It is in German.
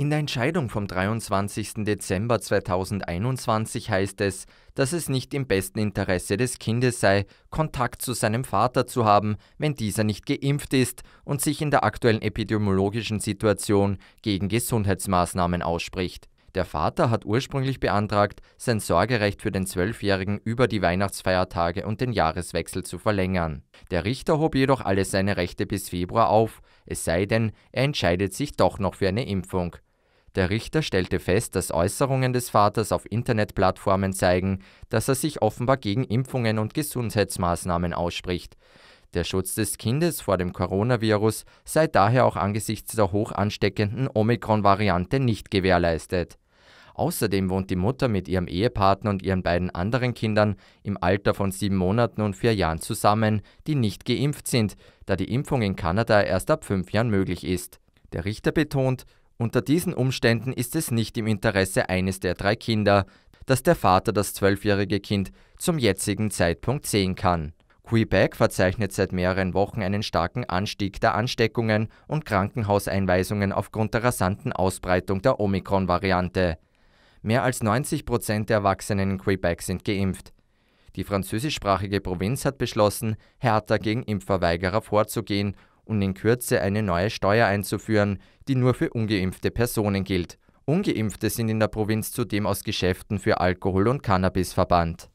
In der Entscheidung vom 23. Dezember 2021 heißt es, dass es nicht im besten Interesse des Kindes sei, Kontakt zu seinem Vater zu haben, wenn dieser nicht geimpft ist und sich in der aktuellen epidemiologischen Situation gegen Gesundheitsmaßnahmen ausspricht. Der Vater hat ursprünglich beantragt, sein Sorgerecht für den Zwölfjährigen über die Weihnachtsfeiertage und den Jahreswechsel zu verlängern. Der Richter hob jedoch alle seine Rechte bis Februar auf, es sei denn, er entscheidet sich doch noch für eine Impfung. Der Richter stellte fest, dass Äußerungen des Vaters auf Internetplattformen zeigen, dass er sich offenbar gegen Impfungen und Gesundheitsmaßnahmen ausspricht. Der Schutz des Kindes vor dem Coronavirus sei daher auch angesichts der hoch ansteckenden Omikron-Variante nicht gewährleistet. Außerdem wohnt die Mutter mit ihrem Ehepartner und ihren beiden anderen Kindern im Alter von sieben Monaten und vier Jahren zusammen, die nicht geimpft sind, da die Impfung in Kanada erst ab fünf Jahren möglich ist. Der Richter betont, unter diesen Umständen ist es nicht im Interesse eines der drei Kinder, dass der Vater das zwölfjährige Kind zum jetzigen Zeitpunkt sehen kann. Quebec verzeichnet seit mehreren Wochen einen starken Anstieg der Ansteckungen und Krankenhauseinweisungen aufgrund der rasanten Ausbreitung der Omikron-Variante. Mehr als 90 Prozent der Erwachsenen in Quebec sind geimpft. Die französischsprachige Provinz hat beschlossen, härter gegen Impfverweigerer vorzugehen und in Kürze eine neue Steuer einzuführen, die nur für ungeimpfte Personen gilt. Ungeimpfte sind in der Provinz zudem aus Geschäften für Alkohol und Cannabis verbannt.